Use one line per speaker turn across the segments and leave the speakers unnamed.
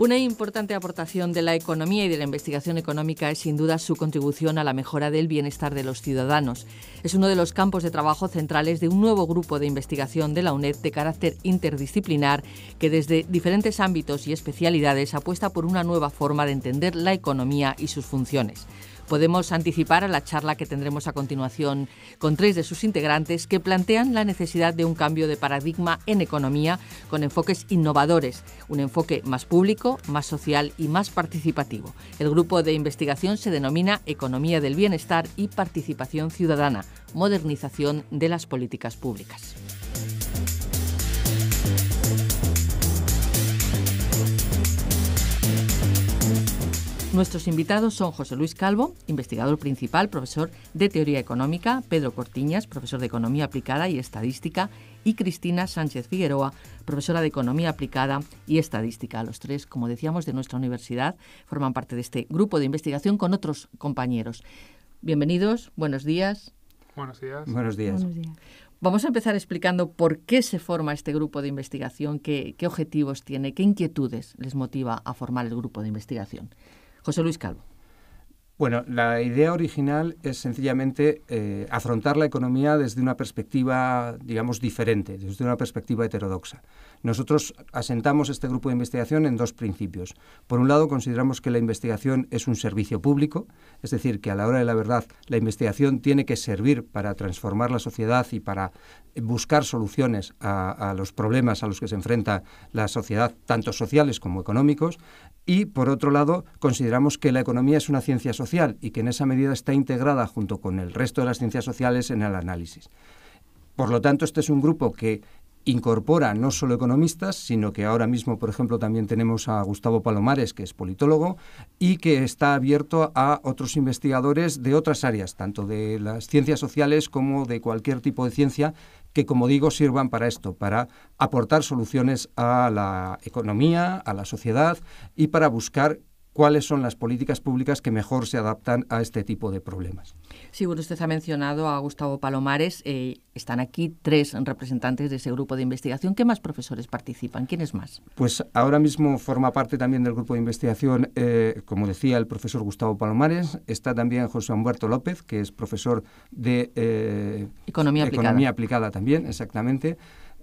Una importante aportación de la economía y de la investigación económica es sin duda su contribución a la mejora del bienestar de los ciudadanos. Es uno de los campos de trabajo centrales de un nuevo grupo de investigación de la UNED de carácter interdisciplinar que desde diferentes ámbitos y especialidades apuesta por una nueva forma de entender la economía y sus funciones. Podemos anticipar a la charla que tendremos a continuación con tres de sus integrantes que plantean la necesidad de un cambio de paradigma en economía con enfoques innovadores, un enfoque más público, más social y más participativo. El grupo de investigación se denomina Economía del Bienestar y Participación Ciudadana, modernización de las políticas públicas. Nuestros invitados son José Luis Calvo, investigador principal, profesor de Teoría Económica, Pedro Cortiñas, profesor de Economía Aplicada y Estadística, y Cristina Sánchez Figueroa, profesora de Economía Aplicada y Estadística. Los tres, como decíamos, de nuestra universidad forman parte de este grupo de investigación con otros compañeros. Bienvenidos, buenos días. Buenos
días. Buenos días.
Vamos a empezar explicando por qué se forma este grupo de investigación, qué objetivos tiene,
qué inquietudes les motiva a formar el grupo de investigación. José Luis Calvo. Bueno, la idea original es sencillamente eh, afrontar la economía desde una perspectiva, digamos, diferente, desde una perspectiva heterodoxa. Nosotros asentamos este grupo de investigación en dos principios. Por un lado, consideramos que la investigación es un servicio público, es decir, que a la hora de la verdad la investigación tiene que servir para transformar la sociedad y para buscar soluciones a los problemas a los que se enfrenta la sociedad, tanto sociales como económicos. Y, por otro lado, consideramos que la economía es una ciencia social y que en esa medida está integrada junto con el resto de las ciencias sociales en el análisis. Por lo tanto, este es un grupo que incorpora no solo economistas, sino que ahora mismo, por ejemplo, también tenemos a Gustavo Palomares, que es politólogo, y que está abierto a otros investigadores de otras áreas, tanto de las ciencias sociales como de cualquier tipo de ciencia, que, como digo, sirvan para esto, para aportar soluciones a la economía, a la sociedad y para buscar cuáles son las políticas públicas que mejor se adaptan a este tipo de problemas.
Sí, bueno, usted ha mencionado a Gustavo Palomares. Eh, están aquí tres representantes de ese grupo de investigación. ¿Qué más profesores participan? ¿Quiénes más?
Pues ahora mismo forma parte también del grupo de investigación, eh, como decía, el profesor Gustavo Palomares. Está también José Humberto López, que es profesor de... Eh, economía aplicada también, exactamente.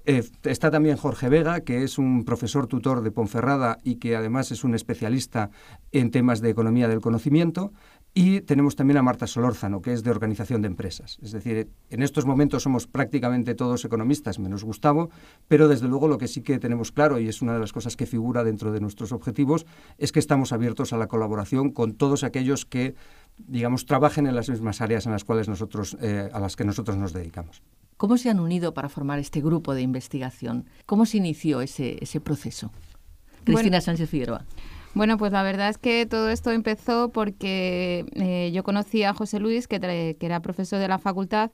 Eh, está también Jorge Vega, que es un profesor tutor de Ponferrada y que además es un especialista en temas de economía del conocimiento. Y tenemos también a Marta Solórzano, que es de organización de empresas. Es decir, en estos momentos somos prácticamente todos economistas, menos Gustavo, pero desde luego lo que sí que tenemos claro, y es una de las cosas que figura dentro de nuestros objetivos, es que estamos abiertos a la colaboración con todos aquellos que, digamos, trabajen en las mismas áreas en las cuales nosotros, eh, a las que nosotros nos dedicamos.
¿Cómo se han unido para formar este grupo de investigación? ¿Cómo se inició ese, proceso? Cristina Sánchez Figueroa.
Bueno, pues la verdad es que todo esto empezó porque eh, yo conocí a José Luis, que, que, era profesor de la facultad,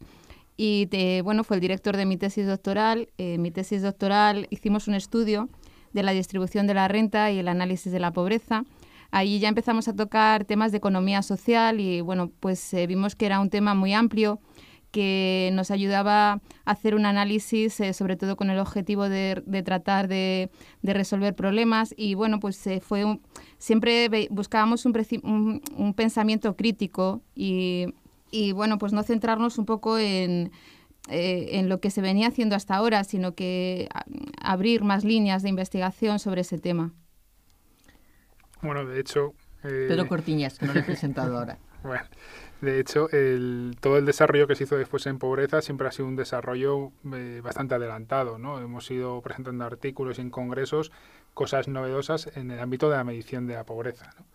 y eh, bueno, fue el director de mi tesis doctoral. Eh, en mi tesis doctoral hicimos un estudio de la distribución de la renta y el análisis de la pobreza. Ahí ya empezamos a tocar temas de economía social y bueno, pues vimos que era un tema muy amplio que nos ayudaba a hacer un análisis, eh, sobre todo con el objetivo de, tratar de, resolver problemas. Y bueno, pues eh, fue siempre buscábamos un, pensamiento crítico y, bueno, pues no centrarnos un poco eh, en, lo que se venía haciendo hasta ahora, sino que abrir más líneas de investigación sobre ese tema.
Bueno, de hecho... Pedro Cortiñas, que no lo he presentado ahora. Bueno, de hecho, todo el desarrollo que se hizo después en pobreza siempre ha sido un desarrollo eh, bastante adelantado. ¿no? Hemos ido presentando artículos y en congresos, cosas novedosas en el ámbito de la medición de la pobreza. ¿no?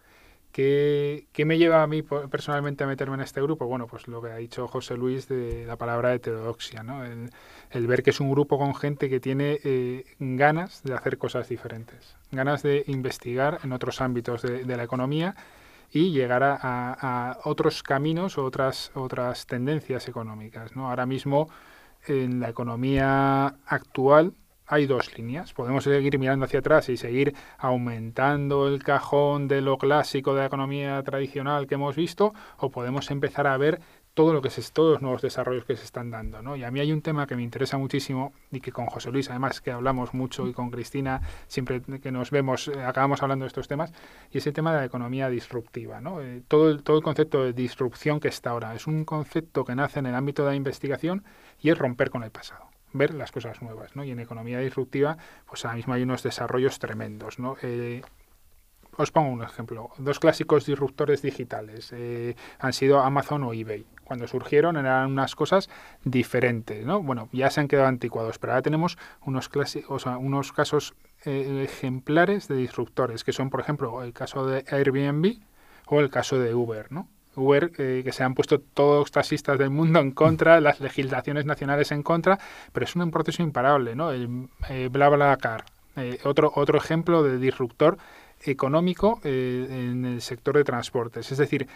¿Qué, me lleva a mí personalmente a meterme en este grupo? Bueno, pues lo que ha dicho José Luis de la palabra heterodoxia, ¿no? el, ver que es un grupo con gente que tiene eh, ganas de hacer cosas diferentes, ganas de investigar en otros ámbitos de la economía y llegar a, otros caminos otras, otras tendencias económicas. ¿no? Ahora mismo en la economía actual hay dos líneas. Podemos seguir mirando hacia atrás y seguir aumentando el cajón de lo clásico de la economía tradicional que hemos visto, o podemos empezar a ver todo lo que se, todos los nuevos desarrollos que se están dando. ¿no? Y a mí hay un tema que me interesa muchísimo y que con José Luis, además, que hablamos mucho y con Cristina, siempre que nos vemos, eh, acabamos hablando de estos temas, y es el tema de la economía disruptiva. Eh, todo, el, todo el concepto de disrupción que está ahora es un concepto que nace en el ámbito de la investigación y es romper con el pasado ver las cosas nuevas, Y en economía disruptiva, pues ahora mismo hay unos desarrollos tremendos, eh, os pongo un ejemplo. Dos clásicos disruptores digitales han sido Amazon o eBay cuando surgieron eran unas cosas diferentes, ¿no? Bueno, ya se han quedado anticuados, pero ahora tenemos unos, unos casos eh, ejemplares de disruptores, que son, por ejemplo, el caso de Airbnb o el caso de Uber, ¿no? Uber, eh, que se han puesto todos los taxistas del mundo en contra, mm. las legislaciones nacionales en contra, pero es un proceso imparable, ¿no? El bla eh, BlaBlaCar, otro, otro ejemplo de disruptor económico en el sector de transportes. Es decir,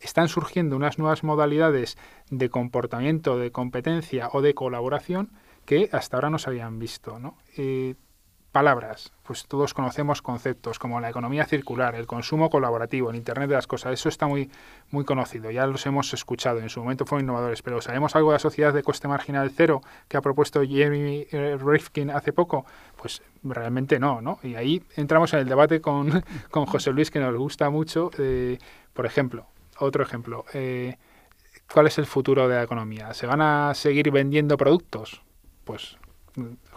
están surgiendo unas nuevas modalidades de comportamiento, de competencia o de colaboración que hasta ahora no se habían visto. Eh, palabras, pues todos conocemos conceptos como la economía circular, el consumo colaborativo, el Internet de las cosas, eso está muy, muy conocido, ya los hemos escuchado, en su momento fueron innovadores, pero ¿sabemos algo de la sociedad de coste marginal cero que ha propuesto Jeremy eh, Rifkin hace poco? Pues realmente no, ¿no? Y ahí entramos en el debate con, con José Luis, que nos gusta mucho, eh, por ejemplo, otro ejemplo. Eh, ¿Cuál es el futuro de la economía? ¿Se van a seguir vendiendo productos?
Pues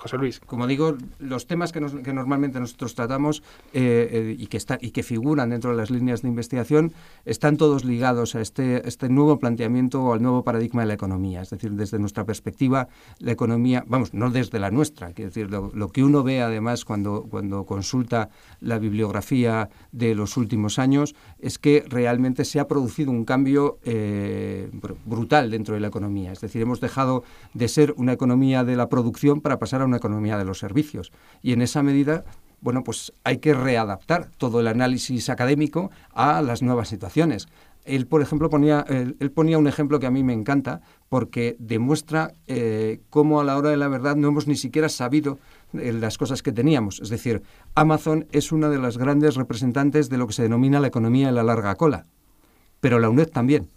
José Luis. Como digo, los temas que, normalmente nosotros tratamos eh, eh, y, que figuran dentro de las líneas de investigación están todos ligados a este, este, nuevo planteamiento o al nuevo paradigma de la economía. Es decir, desde nuestra perspectiva, la economía, vamos, no desde la nuestra, quiero decir, lo, que uno ve además cuando, consulta la bibliografía de los últimos años es que realmente se ha producido un cambio eh, brutal dentro de la economía. Es decir, hemos dejado de ser una economía de la producción para pasar a una una economía de los servicios. Y en esa medida, bueno, pues hay que readaptar todo el análisis académico a las nuevas situaciones. Él, por ejemplo, ponía, él, ponía un ejemplo que a mí me encanta porque demuestra eh, cómo a la hora de la verdad no hemos ni siquiera sabido eh, las cosas que teníamos. Es decir, Amazon es una de las grandes representantes de lo que se denomina la economía de la larga cola, pero la UNED también.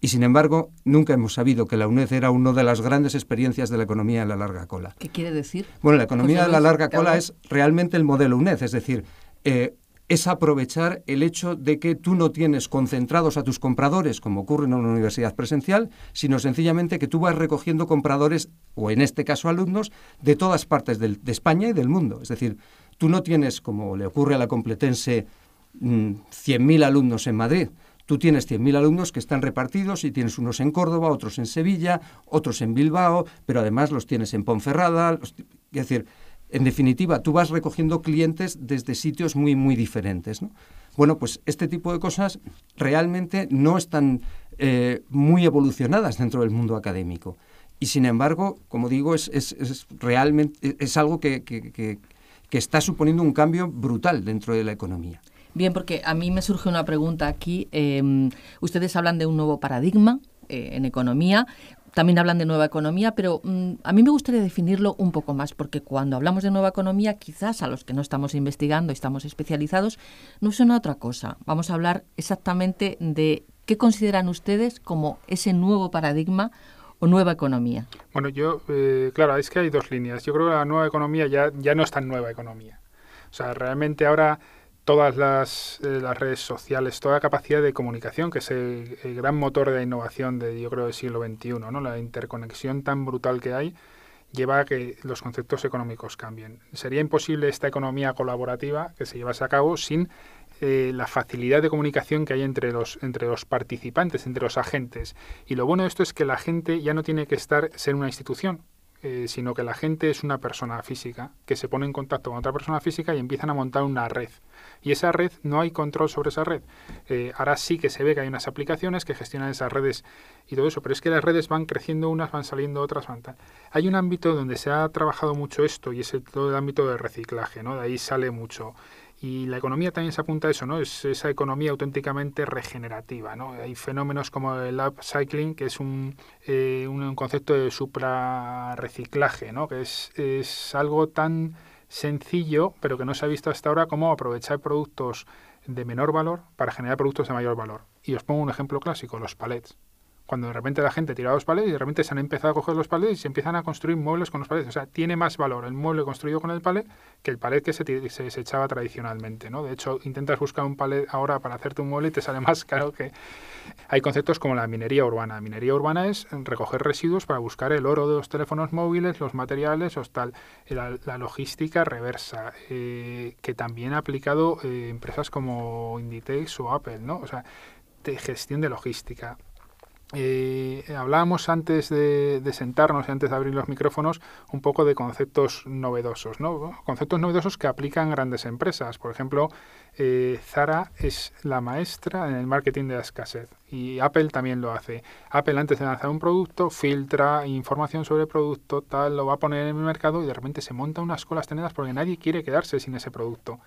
Y sin embargo, nunca hemos sabido que la UNED era una de las grandes experiencias de la economía de la larga cola. ¿Qué
quiere decir? Bueno, la economía de pues la larga cola es
realmente el modelo UNED, es decir, eh, es aprovechar el hecho de que tú no tienes concentrados a tus compradores, como ocurre en una universidad presencial, sino sencillamente que tú vas recogiendo compradores, o en este caso alumnos, de todas partes de España y del mundo. Es decir, tú no tienes, como le ocurre a la Complutense, 100.000 mm, alumnos en Madrid, Tú tienes 100.000 alumnos que están repartidos y tienes unos en Córdoba, otros en Sevilla, otros en Bilbao, pero además los tienes en Ponferrada. es decir, en definitiva, tú vas recogiendo clientes desde sitios muy, muy diferentes. Bueno, pues este tipo de cosas realmente no están eh, muy evolucionadas dentro del mundo académico. Y sin embargo, como digo, es, es, realmente es algo que está suponiendo un cambio brutal dentro de la economía.
Bien, porque a mí me surge una pregunta aquí. Em, ustedes hablan de un nuevo paradigma eh, en economía. También hablan de nueva economía, pero mm, a mí me gustaría definirlo un poco más, porque cuando hablamos de nueva economía, quizás a los que no estamos investigando, estamos especializados, no suena otra cosa. Vamos a hablar exactamente de qué consideran ustedes como ese nuevo paradigma o nueva economía?
Bueno, yo, eh, claro, es que hay dos líneas. Yo creo que la nueva economía ya, ya no es tan nueva economía. O sea, realmente ahora todas eh, las, redes sociales, toda capacidad de comunicación, que es el, gran motor de la innovación de, yo creo, del siglo XXI, ¿no? La interconexión tan brutal que hay lleva a que los conceptos económicos cambien. Sería imposible esta economía colaborativa que se llevase a cabo sin eh, la facilidad de comunicación que hay entre los, entre los participantes, entre los agentes. Y lo bueno de esto es que la gente ya no tiene que estar ser una institución, eh, sino que la gente es una persona física, que se pone en contacto con otra persona física y empiezan a montar una red. Y esa red, no hay control sobre esa red. Eh, ahora sí que se ve que hay unas aplicaciones que gestionan esas redes y todo eso, pero es que las redes van creciendo unas, van saliendo otras, van Hay un ámbito donde se ha trabajado mucho esto y es el, todo el ámbito del reciclaje, ¿no? De ahí sale mucho. Y la economía también se apunta a eso, ¿no? Es esa economía auténticamente regenerativa, ¿no? Hay fenómenos como el upcycling, que es un, eh, concepto de reciclaje ¿no? Que es algo tan sencillo, pero que no se ha visto hasta ahora cómo aprovechar productos de menor valor para generar productos de mayor valor. Y os pongo un ejemplo clásico, los palets cuando de repente la gente tira los palets y de repente se han empezado a coger los palets y se empiezan a construir muebles con los palets. O sea, tiene más valor el mueble construido con el palet que el palet que se, echaba tradicionalmente. ¿no? De hecho, intentas buscar un palet ahora para hacerte un mueble y te sale más caro que... Hay conceptos como la minería urbana. La minería urbana es recoger residuos para buscar el oro de los teléfonos móviles, los materiales, o tal. La, logística reversa, eh, que también ha aplicado eh, empresas como Inditex o Apple. ¿no? O sea, de gestión de logística. Eh, eh, hablábamos antes de, sentarnos y antes de abrir los micrófonos un poco de conceptos novedosos, ¿no? Conceptos novedosos que aplican grandes empresas. Por ejemplo, eh, Zara es la maestra en el marketing de la escasez y Apple también lo hace. Apple antes de lanzar un producto filtra información sobre el producto, tal, lo va a poner en el mercado y de repente se monta unas colas tenedas porque nadie quiere quedarse sin ese producto.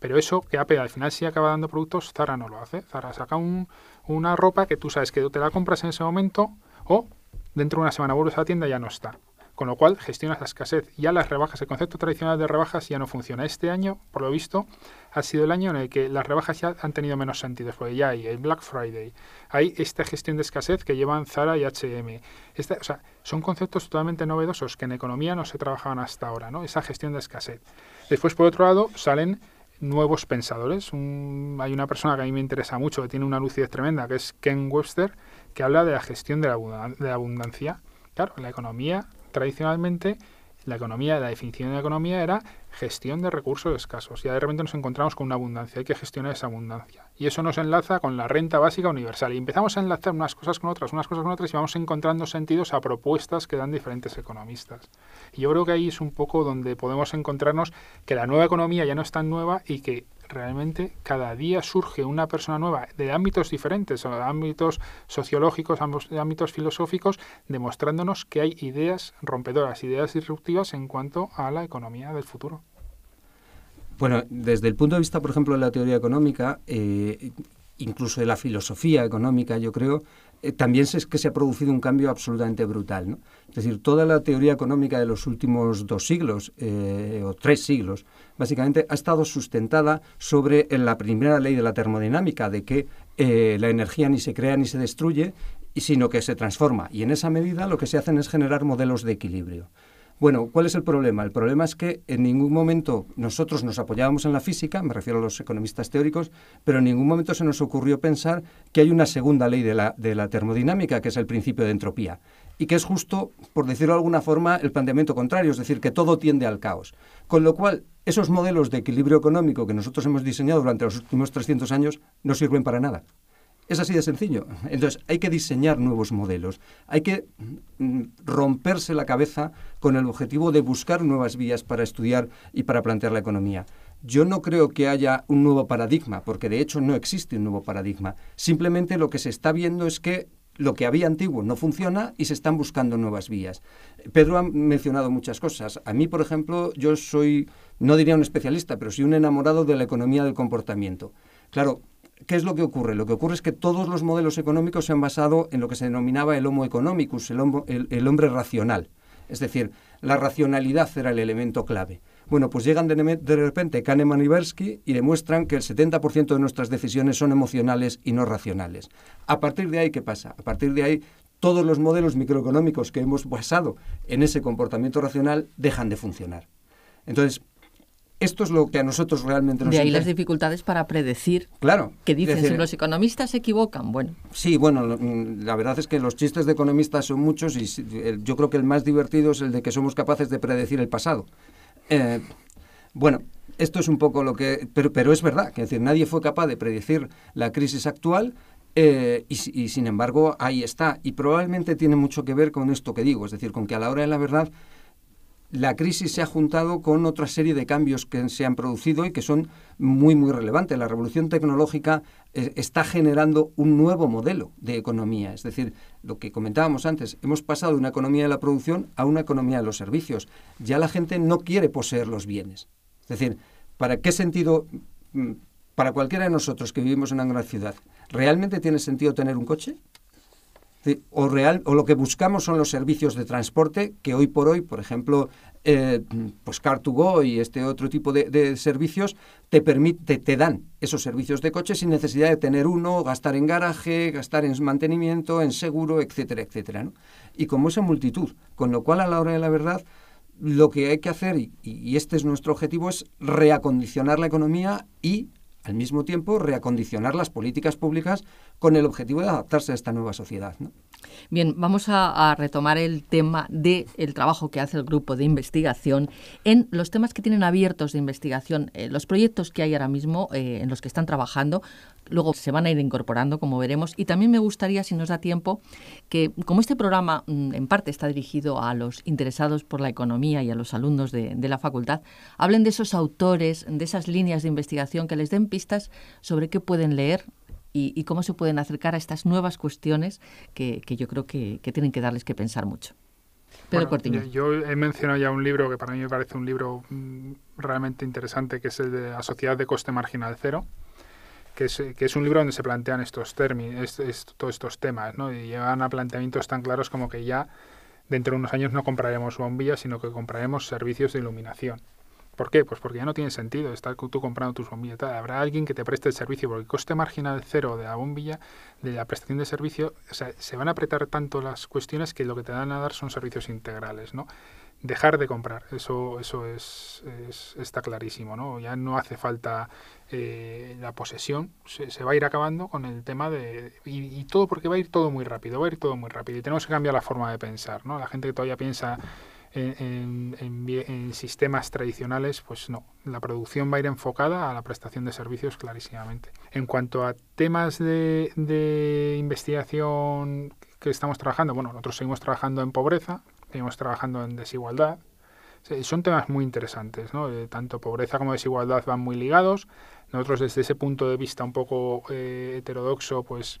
Pero eso que AP al final si acaba dando productos, Zara no lo hace. Zara saca una ropa que tú sabes que te la compras en ese momento o dentro de una semana vuelves a la tienda y ya no está. Con lo cual gestiona la escasez. Ya las rebajas, el concepto tradicional de rebajas ya no funciona. Este año, por lo visto, ha sido el año en el que las rebajas ya han tenido menos sentido, porque ya hay el Black Friday, hay esta gestión de escasez que llevan Zara y H&M. o sea, son conceptos totalmente novedosos que en economía no se trabajaban hasta ahora, ¿no? Esa gestión de escasez. Después, por otro lado, salen nuevos pensadores. hay una persona que a mí me interesa mucho, que tiene una lucidez tremenda, que es Ken Webster, que habla de la gestión de la, abundancia. Claro, la economía tradicionalmente la economía, la definición de la economía era gestión de recursos escasos. Y de repente nos encontramos con una abundancia, hay que gestionar esa abundancia. Y eso nos enlaza con la renta básica universal. Y empezamos a enlazar unas cosas con otras, unas cosas con otras, y vamos encontrando sentidos a propuestas que dan diferentes economistas. Y yo creo que ahí es un poco donde podemos encontrarnos que la nueva economía ya no es tan nueva y que realmente cada día surge una persona nueva de ámbitos diferentes, de ámbitos sociológicos, de ámbitos filosóficos, demostrándonos que hay ideas rompedoras, ideas disruptivas en cuanto a la economía del futuro.
Bueno, desde el punto de vista, por ejemplo, de la teoría económica, eh, incluso de la filosofía económica, yo creo, eh, también es que se ha producido un cambio absolutamente brutal. Es decir, toda la teoría económica de los últimos dos siglos eh, o tres siglos, básicamente, ha estado sustentada sobre la primera ley de la termodinámica, de que eh, la energía ni se crea ni se destruye, sino que se transforma. Y en esa medida lo que se hacen es generar modelos de equilibrio. Bueno, ¿cuál es el problema? El problema es que en ningún momento nosotros nos apoyábamos en la física, me refiero a los economistas teóricos, pero en ningún momento se nos ocurrió pensar que hay una segunda ley de la, termodinámica, que es el principio de entropía, y que es justo, por decirlo de alguna forma, el planteamiento contrario, es decir, que todo tiende al caos. Con lo cual, esos modelos de equilibrio económico que nosotros hemos diseñado durante los últimos 300 años no sirven para nada. Es así de sencillo. Entonces, hay que diseñar nuevos modelos, hay que mm, romperse la cabeza con el objetivo de buscar nuevas vías para estudiar y para plantear la economía. Yo no creo que haya un nuevo paradigma, porque de hecho no existe un nuevo paradigma. Simplemente lo que se está viendo es que lo que había antiguo no funciona y se están buscando nuevas vías. Pedro ha mencionado muchas cosas. A mí, por ejemplo, yo soy, no diría un especialista, pero sí un enamorado de la economía del comportamiento. Claro, ¿Qué es lo que ocurre? Lo que ocurre es que todos los modelos económicos se han basado en lo que se denominaba el homo economicus, el, hombre racional. Es decir, la racionalidad era el elemento clave. Bueno, pues llegan de, repente Kahneman y Bersky y demuestran que el 70% de nuestras decisiones son emocionales y no racionales. A partir de ahí, ¿qué pasa? A partir de ahí, todos los modelos microeconómicos que hemos basado en ese comportamiento racional dejan de funcionar. Entonces, esto es lo que a nosotros realmente nos De ahí las
dificultades para predecir.
Claro. Que dicen, los
economistas se equivocan, bueno.
Sí, bueno, mm, la verdad es que los chistes de economistas son muchos y yo creo que el más divertido es el de que somos capaces de predecir el pasado. Eh, bueno, esto es un poco lo que... Pero, es verdad, que es decir, nadie fue capaz de predecir la crisis actual, eh, y, y, sin embargo, ahí está. Y probablemente tiene mucho que ver con esto que digo, es decir, con que a la hora de la verdad la crisis se ha juntado con otra serie de cambios que se han producido y que son muy, muy relevantes. La revolución tecnológica eh, está generando un nuevo modelo de economía. Es decir, lo que comentábamos antes, hemos pasado de una economía de la producción a una economía de los servicios. Ya la gente no quiere poseer los bienes. Es decir, ¿para qué sentido, mm, para cualquiera de nosotros que vivimos en una gran ciudad, realmente tiene sentido tener un coche? O, real, o lo que buscamos son los servicios de transporte que hoy por hoy, por ejemplo, eh, pues Car2Go y este otro tipo de, servicios te, permite, te dan esos servicios de coche sin necesidad de tener uno, gastar en garaje, gastar en mantenimiento, en seguro, etcétera, etcétera. Y como esa multitud, con lo cual a la hora de la verdad lo que hay que hacer, y, y este es nuestro objetivo, es reacondicionar la economía y al mismo tiempo reacondicionar las políticas públicas con el objetivo de adaptarse a esta nueva sociedad.
Bien, vamos a, retomar el tema del trabajo que hace el grupo de investigación en los temas que tienen abiertos de investigación, eh, los proyectos que hay ahora mismo eh, en los que están trabajando, luego se van a ir incorporando, como veremos, y también me gustaría, si nos da tiempo, que como este programa mm, en parte está dirigido a los interesados por la economía y a los alumnos de la facultad, hablen de esos autores, de esas líneas de investigación que les den pistas sobre qué pueden leer, y, cómo se pueden acercar a estas nuevas cuestiones que, yo creo que, tienen que darles que pensar mucho. Pedro eh,
yo, he mencionado ya un libro que para mí me parece un libro mm, realmente interesante, que es el de La Sociedad de Coste Marginal Cero, que es, que es un libro donde se plantean estos términos, todos estos temas, y llevan a planteamientos tan claros como que ya dentro de unos años no compraremos bombillas, sino que compraremos servicios de iluminación. ¿Por qué? Pues porque ya no tiene sentido estar tú comprando tus bombillas. Habrá alguien que te preste el servicio, porque el coste marginal cero de la bombilla, de la prestación de servicio, se van a apretar tanto las cuestiones que lo que te van a dar son servicios integrales, ¿no? Dejar de comprar, eso, eso está clarísimo, ¿no? Ya no hace falta eh, la posesión, se, va a ir acabando con el tema de... Y, y todo porque va a ir todo muy rápido, va a ir todo muy rápido. Y tenemos que cambiar la forma de pensar, ¿no? La gente que todavía piensa en, sistemas tradicionales, pues no. La producción va a ir enfocada a la prestación de servicios clarísimamente. En cuanto a temas de, investigación que estamos trabajando, bueno, nosotros seguimos trabajando en pobreza, seguimos trabajando en desigualdad. Son temas muy interesantes, ¿no? Eh, tanto pobreza como desigualdad van muy ligados. Nosotros desde ese punto de vista un poco eh, heterodoxo, pues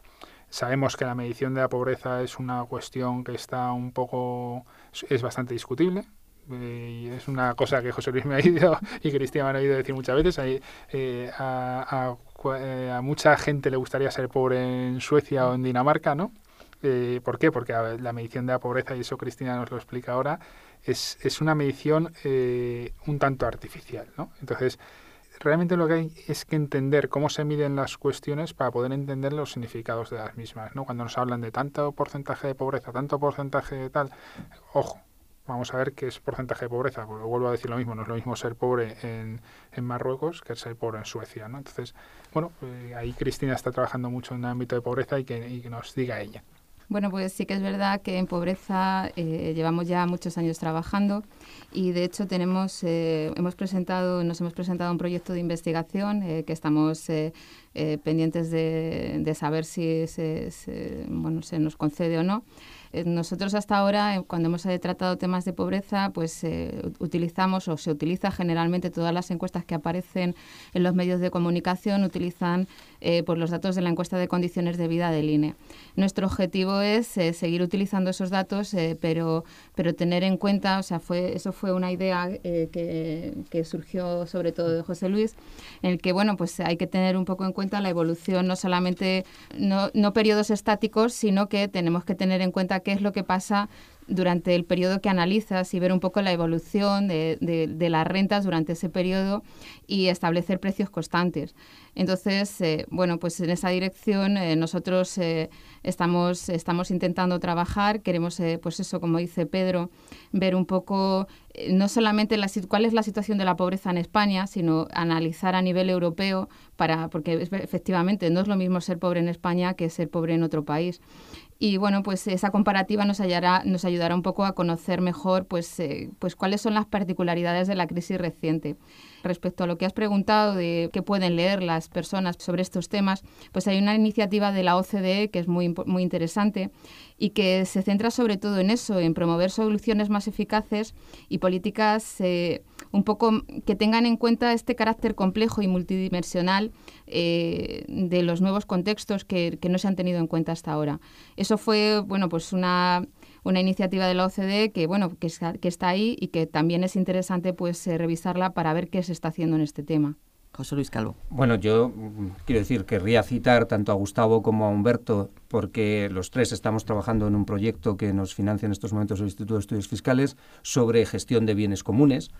Sabemos que la medición de la pobreza es una cuestión que está un poco, es bastante discutible, eh, y es una cosa que José Luis me ha ido y Cristian me han oído decir muchas veces. Eh, eh, a, mucha gente le gustaría ser pobre en Suecia o en Dinamarca, ¿no? ¿Por qué? Porque la medición de la pobreza, y eso Cristina nos lo explica ahora, es, una medición un tanto artificial, ¿no? Entonces, realmente lo que hay es que entender cómo se miden las cuestiones para poder entender los significados de las mismas. ¿no? Cuando nos hablan de tanto porcentaje de pobreza, tanto porcentaje de tal, ojo, vamos a ver qué es porcentaje de pobreza. Porque vuelvo a decir lo mismo, no es lo mismo ser pobre en, Marruecos que ser pobre en Suecia. ¿no? Entonces, bueno, eh, ahí Cristina está trabajando mucho en el ámbito de pobreza y y que nos diga ella.
Bueno, pues sí que es verdad que en pobreza eh, llevamos ya muchos años trabajando y de hecho tenemos, eh, hemos presentado, nos hemos presentado un proyecto de investigación eh, que estamos eh, pendientes de, saber si se, nos concede o no. Eh, nosotros hasta ahora, eh, cuando hemos tratado temas de pobreza, pues utilizamos o se utiliza generalmente todas las encuestas que aparecen en los medios de comunicación, utilizan pues, los datos de la encuesta de condiciones de vida del INE. Nuestro objetivo es seguir utilizando esos datos, pero, pero tener en cuenta, o sea, fue, eso fue una idea que, surgió sobre todo de José Luis, en el que, bueno, pues hay que tener un poco en cuenta la evolución, no solamente, no, no periodos estáticos, sino que tenemos que tener en cuenta qué es lo que pasa durante el periodo que analizas y ver un poco la evolución de, las rentas durante ese periodo y establecer precios constantes. Entonces, eh, bueno, pues en esa dirección eh, nosotros eh, estamos, estamos intentando trabajar, queremos, pues eso, como dice Pedro, ver un poco no solamente la, cuál es la situación de la pobreza en España, sino analizar a nivel europeo, para, porque efectivamente no es lo mismo ser pobre en España que ser pobre en otro país y bueno, pues esa comparativa nos, nos ayudará un poco a conocer mejor pues, eh, pues cuáles son las particularidades de la crisis reciente. Respecto a lo que has preguntado de qué pueden leer las personas sobre estos temas, pues hay una iniciativa de la OCDE que es muy, muy interesante y que se centra sobre todo en eso, en promover soluciones más eficaces y políticas... Eh, un poco mm, que tengan en cuenta este carácter complejo y multidimensional eh, de los nuevos contextos que, no se han tenido en cuenta hasta ahora. Eso fue, bueno, pues una iniciativa de la OCDE que bueno que, está ahí y que también es interesante pues eh, revisarla para ver qué se está haciendo en este tema.
José Luis Calvo. Bueno, yo mm, quiero decir, querría citar tanto a Gustavo como a Humberto, porque los tres estamos trabajando en un proyecto que nos financia en estos momentos el Instituto de Estudios Fiscales sobre gestión de bienes comunes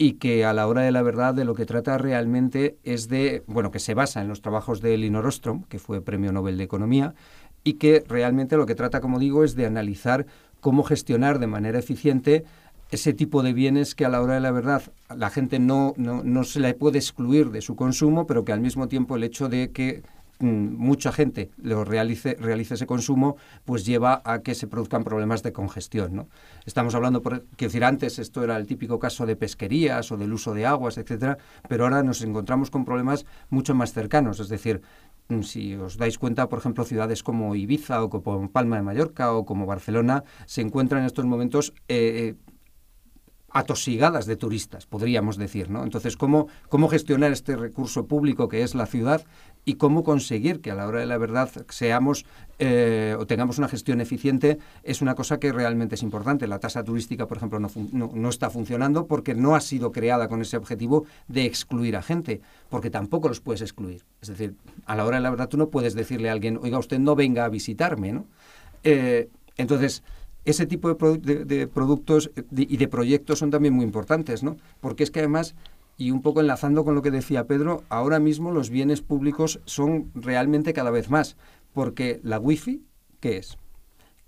y que a la hora de la verdad de lo que trata realmente es de, bueno, que se basa en los trabajos de Elinor Ostrom, que fue Premio Nobel de Economía, y que realmente lo que trata, como digo, es de analizar cómo gestionar de manera eficiente ese tipo de bienes que a la hora de la verdad la gente no, no, no se le puede excluir de su consumo, pero que al mismo tiempo el hecho de que Mm, mucha gente lo realice, realice ese consumo, pues lleva a que se produzcan problemas de congestión. ¿no? Estamos hablando, por, quiero decir, antes esto era el típico caso de pesquerías o del uso de aguas, etcétera, pero ahora nos encontramos con problemas mucho más cercanos, es decir, mm, si os dais cuenta, por ejemplo, ciudades como Ibiza o como Palma de Mallorca o como Barcelona se encuentran en estos momentos eh, eh, atosigadas de turistas, podríamos decir, ¿no? Entonces, ¿cómo, ¿cómo gestionar este recurso público que es la ciudad y cómo conseguir que a la hora de la verdad seamos eh, o tengamos una gestión eficiente es una cosa que realmente es importante. La tasa turística, por ejemplo, no, está funcionando porque no ha sido creada con ese objetivo de excluir a gente, porque tampoco los puedes excluir. Es decir, a la hora de la verdad tú no puedes decirle a alguien, oiga, usted no venga a visitarme, ¿no? Eh, entonces, ese tipo de, de productos eh, y de proyectos son también muy importantes, ¿no? Porque es que además y un poco enlazando con lo que decía Pedro, ahora mismo los bienes públicos son realmente cada vez más, porque la wifi, ¿qué es?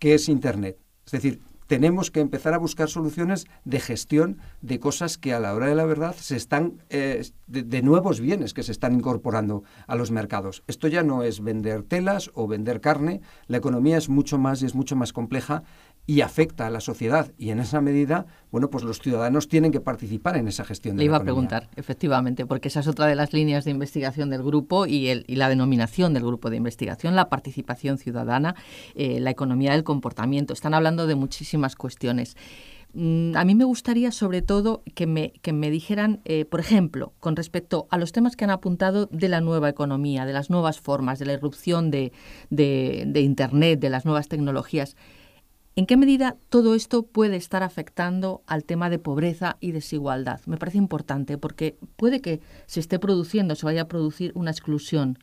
¿Qué es Internet? Es decir, tenemos que empezar a buscar soluciones de gestión de cosas que a la hora de la verdad se están eh, de, nuevos bienes que se están incorporando a los mercados. Esto ya no es vender telas o vender carne, la economía es mucho más y es mucho más compleja y afecta a la sociedad. Y en esa medida, bueno, pues los ciudadanos tienen que participar en esa gestión. De Le iba a preguntar,
efectivamente, porque esa es otra de las líneas de investigación del grupo y, el, y la denominación del grupo de investigación, la participación ciudadana, eh, la economía del comportamiento. Están hablando de muchísimas cuestiones. Mm, a mí me gustaría sobre todo que me, me dijeran, eh, por ejemplo, con respecto a los temas que han apuntado de la nueva economía, de las nuevas formas, de la irrupción de Internet, de las nuevas tecnologías, ¿En qué medida todo esto puede estar afectando al tema de pobreza y desigualdad? Me parece importante porque puede que se esté produciendo, se vaya a producir una exclusión.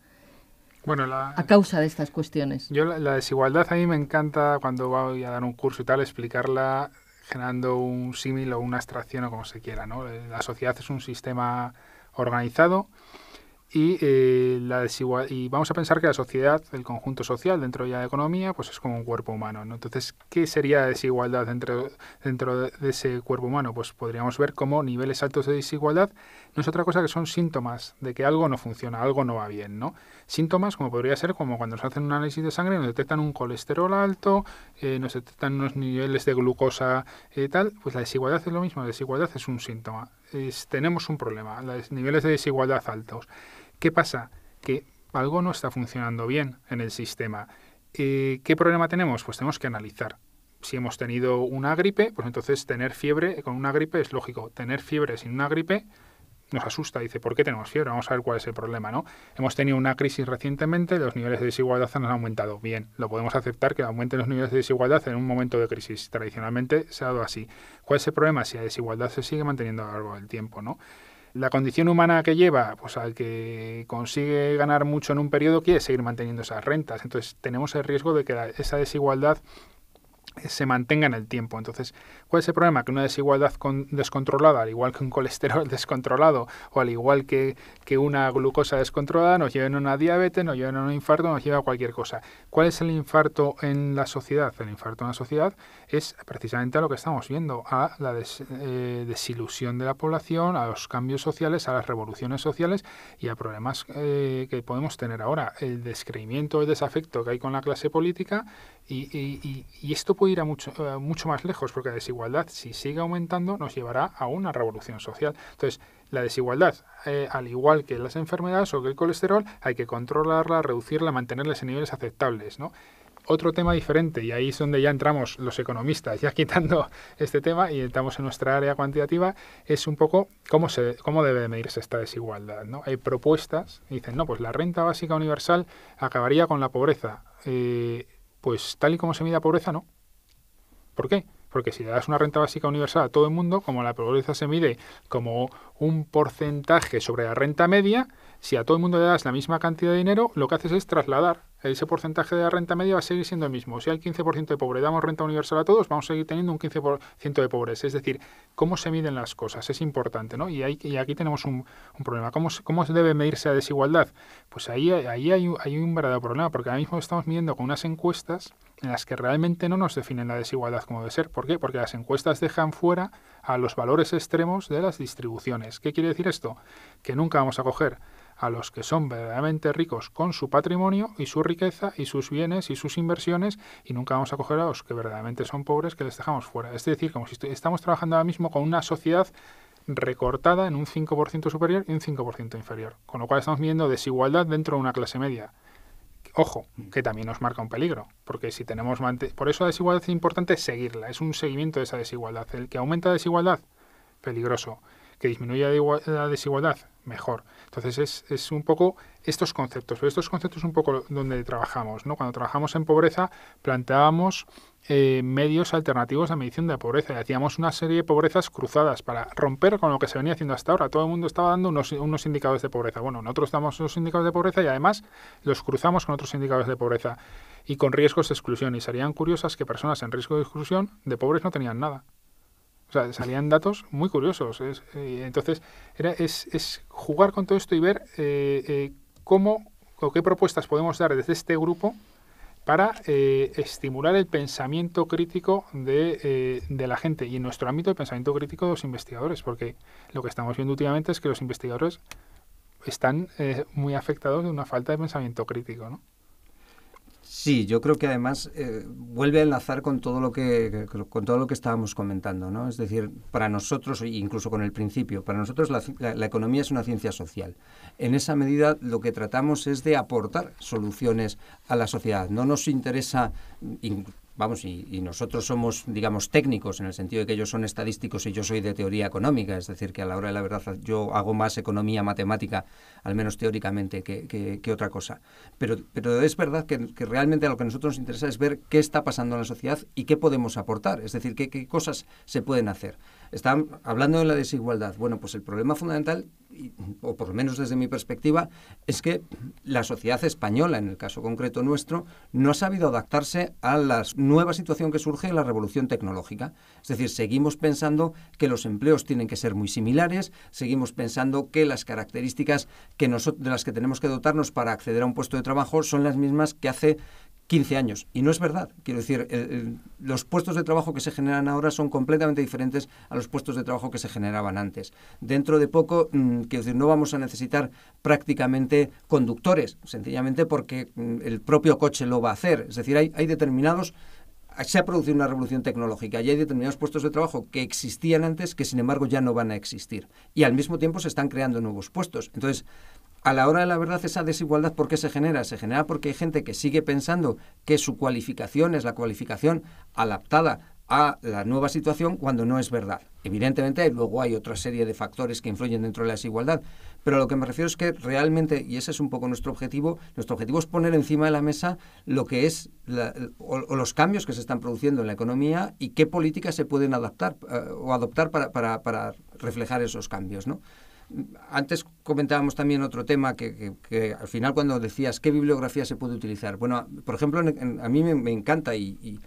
a causa de estas cuestiones.
Yo la, desigualdad a mí me encanta cuando voy a dar un curso y tal explicarla generando un símil o una abstracción o como se quiera, La sociedad es un sistema organizado y, eh, la y vamos a pensar que la sociedad, el conjunto social dentro de la economía, pues es como un cuerpo humano. Entonces, ¿qué sería desigualdad dentro, dentro de ese cuerpo humano? Pues podríamos ver como niveles altos de desigualdad no es otra cosa que son síntomas de que algo no funciona, algo no va bien. ¿no? Síntomas como podría ser como cuando nos hacen un análisis de sangre, nos detectan un colesterol alto, eh, nos detectan unos niveles de glucosa eh, tal, pues la desigualdad es lo mismo, la desigualdad es un síntoma. tenemos un problema, los niveles de desigualdad altos. ¿Qué pasa? Que algo no está funcionando bien en el sistema. Eh, ¿Qué problema tenemos? Pues tenemos que analizar. Si hemos tenido una gripe, pues entonces tener fiebre con una gripe es lógico. Tener fiebre sin una gripe nos asusta. Dice, ¿por qué tenemos fiebre? Vamos a ver cuál es el problema, ¿no? Hemos tenido una crisis recientemente, los niveles de desigualdad han aumentado. Bien, lo podemos aceptar que aumenten los niveles de desigualdad en un momento de crisis. Tradicionalmente se ha dado así. ¿Cuál es el problema? Si la desigualdad se sigue manteniendo a lo largo del tiempo, ¿no? la condición humana que lleva pues al que consigue ganar mucho en un periodo quiere seguir manteniendo esas rentas. Entonces tenemos el riesgo de que esa desigualdad eh, se mantenga en el tiempo. Entonces, ¿cuál es el problema? Que una desigualdad descontrolada, al igual que un colesterol descontrolado o al igual que, que una glucosa descontrolada, nos lleva a una diabetes, nos lleva a un infarto, nos lleva a cualquier cosa. ¿Cuál es el infarto en la sociedad? El infarto en la sociedad es precisamente a lo que estamos viendo, a la eh, desilusión de la población, a los cambios sociales, a las revoluciones sociales y a problemas eh, que podemos tener ahora, el descreimiento, el desafecto que hay con la clase política y, esto puede ir a mucho, eh, mucho más lejos porque la desigualdad, si sigue aumentando, nos llevará a una revolución social. Entonces, la desigualdad, al igual que las enfermedades o que el colesterol, hay que controlarla, reducirla, mantenerla en niveles aceptables, ¿no? otro tema diferente y ahí es donde ya entramos los economistas, ya quitando este tema y entramos en nuestra área cuantitativa, es un poco cómo, se, cómo debe de medirse esta desigualdad. ¿no? Hay propuestas dicen, no, pues la renta básica universal acabaría con la pobreza. Eh, pues tal y como se mide la pobreza, no. ¿Por qué? Porque si le das una renta básica universal a todo el mundo, como la pobreza se mide como un porcentaje sobre la renta media, si a todo el mundo le das la misma cantidad de dinero, lo que haces es trasladar. Ese porcentaje de la renta media va a seguir siendo el mismo. Si hay 15% de pobre, damos renta universal a todos, vamos a seguir teniendo un 15% de pobres. Es decir, cómo se miden las cosas es importante, ¿no? Y, aquí tenemos un, problema. ¿Cómo, se debe medirse la desigualdad? Pues ahí, ahí hay, hay un verdadero problema, porque ahora mismo estamos midiendo con unas encuestas en las que realmente no nos definen la desigualdad como debe ser. ¿Por qué? Porque las encuestas dejan fuera a los valores extremos de las distribuciones. ¿Qué quiere decir esto? Que nunca vamos a coger a los que son verdaderamente ricos con su patrimonio y su riqueza y sus bienes y sus inversiones y nunca vamos a coger a los que verdaderamente son pobres que les dejamos fuera. Es decir, como si estamos trabajando ahora mismo con una sociedad recortada en un 5% superior y un 5% inferior, con lo cual estamos viendo desigualdad dentro de una clase media. Ojo, mm. que también nos marca un peligro, porque si tenemos... Por eso la desigualdad es importante seguirla, es un seguimiento de esa desigualdad. El que aumenta la desigualdad, peligroso que disminuya la desigualdad, mejor. Entonces es, es, un poco estos conceptos, pero estos conceptos es un poco donde trabajamos. ¿no? Cuando trabajamos en pobreza planteábamos eh, medios alternativos de medición de la pobreza y hacíamos una serie de pobrezas cruzadas para romper con lo que se venía haciendo hasta ahora. Todo el mundo estaba dando unos, unos indicadores de pobreza. Bueno, nosotros damos unos indicadores de pobreza y además los cruzamos con otros indicadores de pobreza y con riesgos de exclusión. Y serían curiosas que personas en riesgo de exclusión de pobres no tenían nada. O sea, salían datos muy curiosos. entonces, era, es, jugar con todo esto y ver eh, eh, cómo qué propuestas podemos dar desde este grupo para eh, estimular el pensamiento crítico de, de, la gente. Y en nuestro ámbito, el pensamiento crítico de los investigadores, porque lo que estamos viendo últimamente es que los investigadores están muy afectados de una falta de pensamiento crítico, ¿no?
Sí, yo creo que además eh, vuelve a enlazar con todo lo que con todo lo que estábamos comentando, ¿no? Es decir, para nosotros, e incluso con el principio, para nosotros la economía es una ciencia social. En esa medida, lo que tratamos es de aportar soluciones a la sociedad. No nos interesa vamos, y, nosotros somos, digamos, técnicos, en el sentido de que ellos son estadísticos y yo soy de teoría económica, es decir, que a la hora de la verdad yo hago más economía matemática, al menos teóricamente, que, que, otra cosa. Pero, pero es verdad que, que, realmente lo que a nosotros nos interesa es ver qué está pasando en la sociedad y qué podemos aportar, es decir, qué, qué cosas se pueden hacer. Están hablando de la desigualdad. Bueno, pues el problema fundamental, o por lo menos desde mi perspectiva, es que la sociedad española, en el caso concreto nuestro, no ha sabido adaptarse a la nueva situación que surge en la revolución tecnológica. Es decir, seguimos pensando que los empleos tienen que ser muy similares, seguimos pensando que las características que de las que tenemos que dotarnos para acceder a un puesto de trabajo son las mismas que hace 15 años. Y no es verdad. Quiero decir, los puestos de trabajo que se generan ahora son completamente diferentes a los puestos de trabajo que se generaban antes. Dentro de poco, mm, quiero decir, no vamos a necesitar prácticamente conductores, sencillamente porque mm, el propio coche lo va a hacer. Es decir, hay, hay determinados se ha producido una revolución tecnológica y hay determinados puestos de trabajo que existían antes que sin embargo ya no van a existir. Y al mismo tiempo se están creando nuevos puestos. Entonces, a la hora de la verdad esa desigualdad, ¿por qué se genera? Se genera porque hay gente que sigue pensando que su cualificación es la cualificación adaptada a la nueva situación cuando no es verdad. Evidentemente, luego hay otra serie de factores que influyen dentro de la desigualdad, pero lo que me refiero es que realmente, y ese es un poco nuestro objetivo, nuestro objetivo es poner encima de la mesa lo que es o, los cambios que se están produciendo en la economía y qué políticas se pueden adaptar eh, o adoptar para, para reflejar esos cambios, ¿no? Antes comentábamos también otro tema que, al final cuando decías qué bibliografía se puede utilizar. Bueno, por ejemplo, a mí me, encanta y,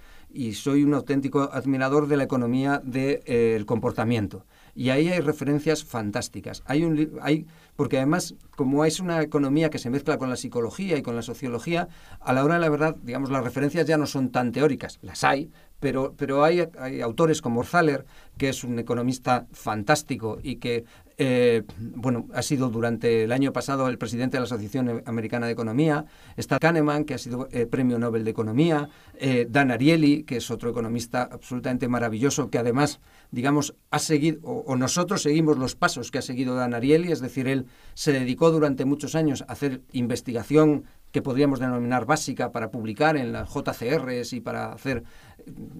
soy un auténtico admirador de la economía del eh, comportamiento. Y ahí hay referencias fantásticas. Hay un, hay, porque además, como es una economía que se mezcla con la psicología y con la sociología, a la hora de la verdad, digamos, las referencias ya no son tan teóricas. Las hay, pero, pero hay, hay, autores como Zahler, que es un economista fantástico y que eh, bueno, ha sido durante el año pasado el presidente de la Asociación Americana de Economía, está Kahneman, que ha sido eh, premio Nobel de Economía, eh, Dan Ariely, que es otro economista absolutamente maravilloso, que además, digamos, ha seguido, o, o, nosotros seguimos los pasos que ha seguido Dan Ariely, es decir, él se dedicó durante muchos años a hacer investigación que podríamos denominar básica para publicar en las JCRs y para hacer,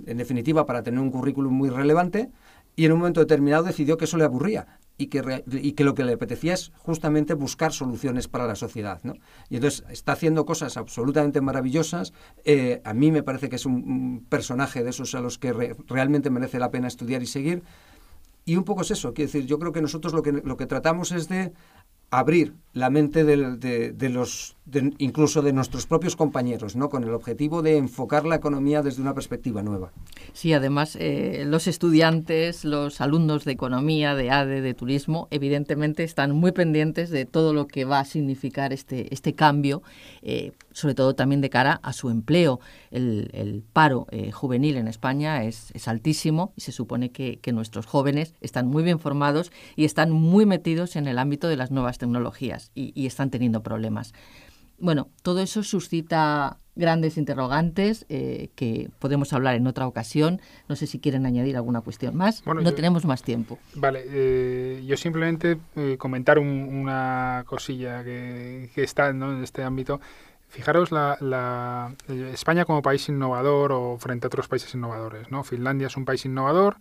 en definitiva, para tener un currículum muy relevante, y en un momento determinado decidió que eso le aburría y que, que lo que le apetecía es justamente buscar soluciones para la sociedad. ¿no? Y entonces está haciendo cosas absolutamente maravillosas. Eh, a mí me parece que es un, personaje de esos a los que realmente merece la pena estudiar y seguir. Y un poco es eso, quiero decir, yo creo que nosotros lo lo que tratamos es de abrir la mente de, los, incluso de nuestros propios compañeros, ¿no? con el objetivo de enfocar la economía desde una perspectiva nueva.
Sí, además, eh, los estudiantes, los alumnos de economía, de ADE, de turismo, evidentemente están muy pendientes de todo lo que va a significar este, este cambio, eh, sobre todo también de cara a su empleo. El, el paro eh, juvenil en España es, altísimo y se supone que nuestros jóvenes están muy bien formados y están muy metidos en el ámbito de las nuevas tecnologías y, están teniendo problemas. Bueno, todo eso suscita grandes interrogantes eh, que podemos hablar en otra ocasión. No sé si quieren añadir alguna cuestión más. no tenemos más tiempo.
Vale, eh, yo simplemente eh, comentar una cosilla que, está en este ámbito. Fijaros, la, la, España como país innovador o frente a otros países innovadores. ¿no? Finlandia es un país innovador.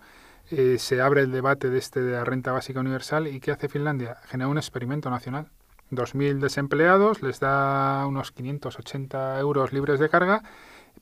se abre el debate de este de la renta básica universal y ¿qué hace Finlandia? Genera un experimento nacional 2.000 desempleados, les da unos 580 euros libres de carga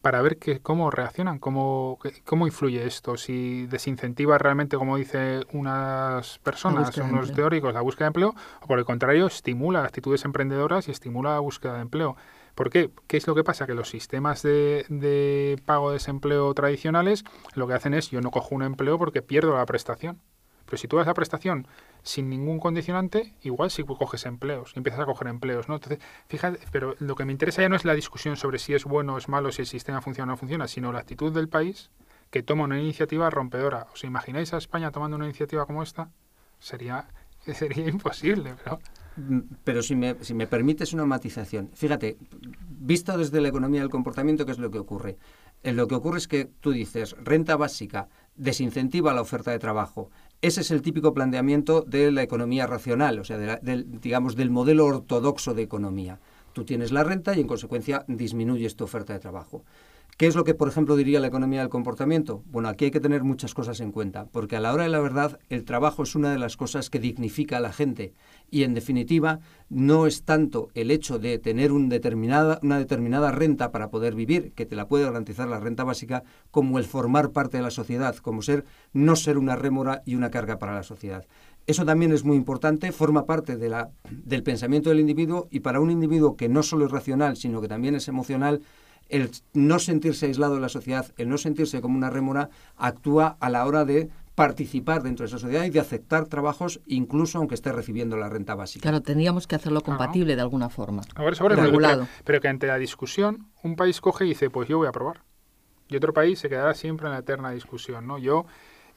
para ver que, cómo reaccionan, cómo, cómo influye esto, si desincentiva realmente, como dicen unas personas, unos teóricos, la búsqueda de empleo, o por el contrario, estimula actitudes emprendedoras y estimula la búsqueda de empleo. ¿Por qué? ¿Qué es lo que pasa? Que los sistemas de pago de desempleo tradicionales lo que hacen es yo no cojo un empleo porque pierdo la prestación. Pero si tú das la prestación sin ningún condicionante, igual si coges empleos, empiezas a coger empleos, ¿no? Entonces, fíjate, pero lo que me interesa ya no es la discusión sobre si es bueno o es malo, si el sistema funciona o no funciona, sino la actitud del país que toma una iniciativa rompedora. ¿Os imagináis a España tomando una iniciativa como esta? Sería, sería imposible, pero...
Mm, pero si me, si me permites una matización. Fíjate, visto desde la economía del comportamiento, ¿qué es lo que ocurre? Eh, lo que ocurre es que tú dices, renta básica desincentiva la oferta de trabajo, ese es el típico planteamiento de la economía racional, o sea, del, digamos, del modelo ortodoxo de economía. Tú tienes la renta y, en consecuencia, disminuyes tu oferta de trabajo. ¿Qué es lo que, por ejemplo, diría la economía del comportamiento? Bueno, aquí hay que tener muchas cosas en cuenta, porque a la hora de la verdad el trabajo es una de las cosas que dignifica a la gente y, en definitiva, no es tanto el hecho de tener una determinada renta para poder vivir, que te la puede garantizar la renta básica, como el formar parte de la sociedad, como ser no ser una rémora y una carga para la sociedad. Eso también es muy importante, forma parte del pensamiento del individuo y para un individuo que no solo es racional, sino que también es emocional, el no sentirse aislado de la sociedad, el no sentirse como una rémora, actúa a la hora de participar dentro de esa sociedad y de aceptar trabajos incluso aunque esté recibiendo la renta básica.
Claro, tendríamos que hacerlo compatible de alguna forma. sobre regulado.
pero que ante la discusión un país coge y dice, pues yo voy a aprobar. Y otro país se quedará siempre en la eterna discusión, ¿no? Yo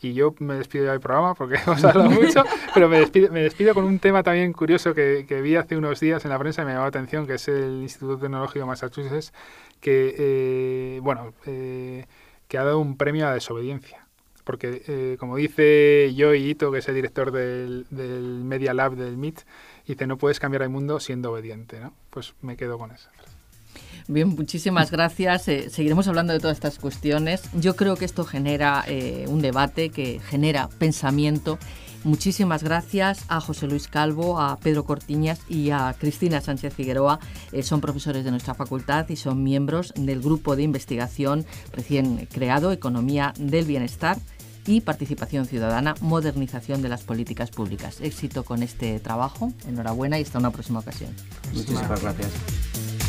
y yo me despido ya del programa porque hemos hablado mucho, pero me despido, con un tema también curioso que, que, vi hace unos días en la prensa y me llamó la atención, que es el Instituto Tecnológico de Massachusetts, que, eh, bueno, eh, que ha dado un premio a desobediencia. Porque, eh, como dice Joey Ito, que es el director del, del, Media Lab del MIT, dice, no puedes cambiar el mundo siendo obediente, ¿no? Pues me quedo con eso.
Bien, muchísimas gracias. seguiremos hablando de todas estas cuestiones. Yo creo que esto genera un debate, que genera pensamiento Muchísimas gracias a José Luis Calvo, a Pedro Cortiñas y a Cristina Sánchez Figueroa. Eh, son profesores de nuestra facultad y son miembros del grupo de investigación recién creado Economía del Bienestar y participación ciudadana, modernización de las políticas públicas. Éxito con este trabajo, enhorabuena y hasta una próxima ocasión.
Muchísimas
gracias.